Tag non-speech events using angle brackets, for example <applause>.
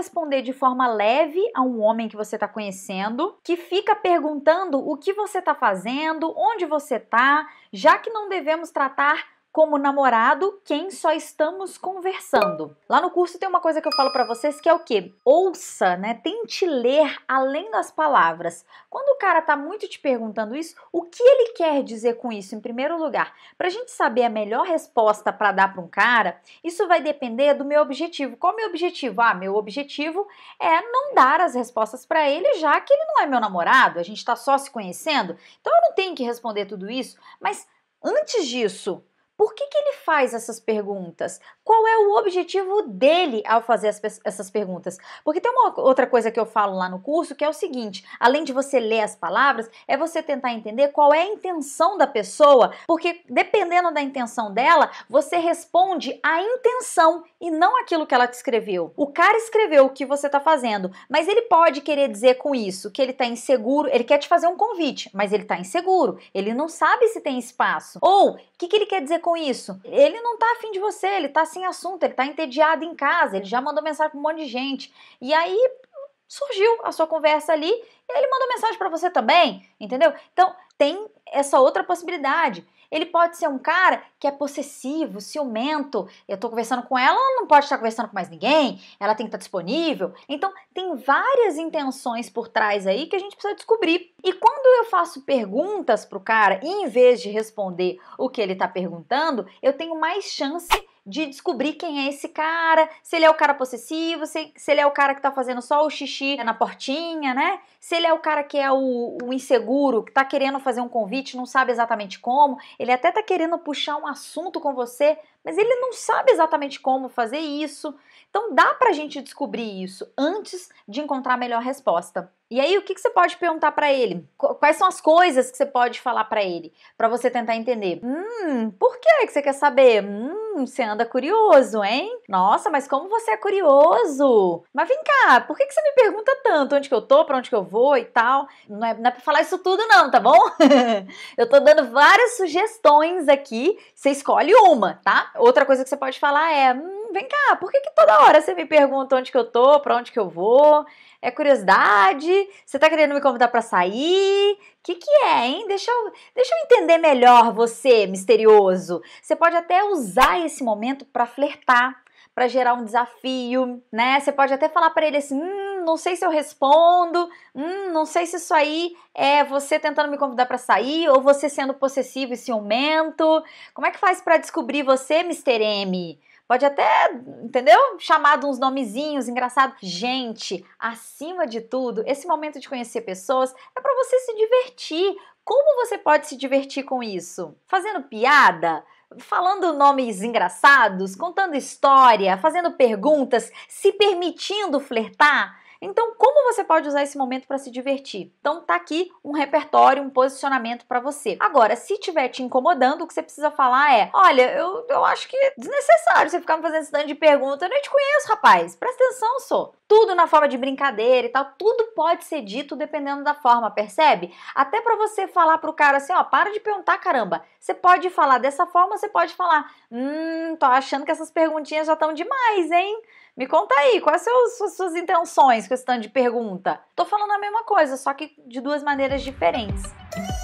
responder de forma leve a um homem que você está conhecendo, que fica perguntando o que você está fazendo, onde você está, já que não devemos tratar como namorado quem só estamos conversando. Lá no curso tem uma coisa que eu falo para vocês que é o que? Ouça, né? Tente ler além das palavras. Quando o cara tá muito te perguntando isso, o que ele quer dizer com isso em primeiro lugar? Pra gente saber a melhor resposta para dar para um cara, isso vai depender do meu objetivo. Qual é o meu objetivo? Ah, meu objetivo é não dar as respostas para ele, já que ele não é meu namorado, a gente tá só se conhecendo. Então eu não tenho que responder tudo isso, mas Antes disso, por que, que ele faz essas perguntas? Qual é o objetivo dele ao fazer as, essas perguntas? Porque tem uma outra coisa que eu falo lá no curso que é o seguinte: além de você ler as palavras, é você tentar entender qual é a intenção da pessoa, porque dependendo da intenção dela, você responde à intenção e não aquilo que ela te escreveu. O cara escreveu o que você está fazendo, mas ele pode querer dizer com isso que ele está inseguro, ele quer te fazer um convite, mas ele está inseguro, ele não sabe se tem espaço. Ou o que, que ele quer dizer com isso? ele não tá afim de você, ele tá sem assunto, ele tá entediado em casa, ele já mandou mensagem para um monte de gente. E aí hum, surgiu a sua conversa ali, e aí ele mandou mensagem para você também, entendeu? Então, tem essa outra possibilidade. Ele pode ser um cara que é possessivo, ciumento. Eu estou conversando com ela, ela não pode estar conversando com mais ninguém, ela tem que estar tá disponível. Então, tem várias intenções por trás aí que a gente precisa descobrir. E quando eu faço perguntas pro cara, em vez de responder o que ele está perguntando, eu tenho mais chance de descobrir quem é esse cara, se ele é o cara possessivo, se, se ele é o cara que tá fazendo só o xixi na portinha, né? Se ele é o cara que é o, o inseguro, que tá querendo fazer um convite, não sabe exatamente como, ele até tá querendo puxar um assunto com você, mas ele não sabe exatamente como fazer isso. Então dá pra gente descobrir isso antes de encontrar a melhor resposta. E aí o que, que você pode perguntar para ele? Quais são as coisas que você pode falar para ele, para você tentar entender? Hum, por que é que você quer saber? Hum, Hum, você anda curioso, hein? Nossa, mas como você é curioso! Mas vem cá, por que, que você me pergunta tanto onde que eu tô, pra onde que eu vou e tal? Não é, não é pra falar isso tudo, não, tá bom? <laughs> eu tô dando várias sugestões aqui, você escolhe uma, tá? Outra coisa que você pode falar é. Hum, vem cá, por que, que toda hora você me pergunta onde que eu tô, pra onde que eu vou? É curiosidade? Você tá querendo me convidar para sair? Que que é, hein? Deixa eu, deixa eu entender melhor você, misterioso. Você pode até usar esse momento para flertar, para gerar um desafio, né? Você pode até falar para ele assim, hum, não sei se eu respondo, hum, não sei se isso aí é você tentando me convidar para sair ou você sendo possessivo e ciumento. Como é que faz para descobrir você, Mr. M? Pode até, entendeu? Chamado uns nomezinhos engraçados. Gente, acima de tudo, esse momento de conhecer pessoas é para você se divertir. Como você pode se divertir com isso? Fazendo piada? falando nomes engraçados, contando história, fazendo perguntas, se permitindo flertar. Então, como você pode usar esse momento para se divertir? Então, tá aqui um repertório, um posicionamento para você. Agora, se estiver te incomodando, o que você precisa falar é: olha, eu, eu acho que é desnecessário você ficar me fazendo esse tanto de pergunta, eu nem te conheço, rapaz. Presta atenção, sou tudo na forma de brincadeira e tal, tudo pode ser dito dependendo da forma, percebe? Até para você falar pro cara assim, ó, para de perguntar, caramba. Você pode falar dessa forma, você pode falar, hum, tô achando que essas perguntinhas já estão demais, hein? Me conta aí, quais são as suas intenções com esse tanto de pergunta? Tô falando a mesma coisa, só que de duas maneiras diferentes.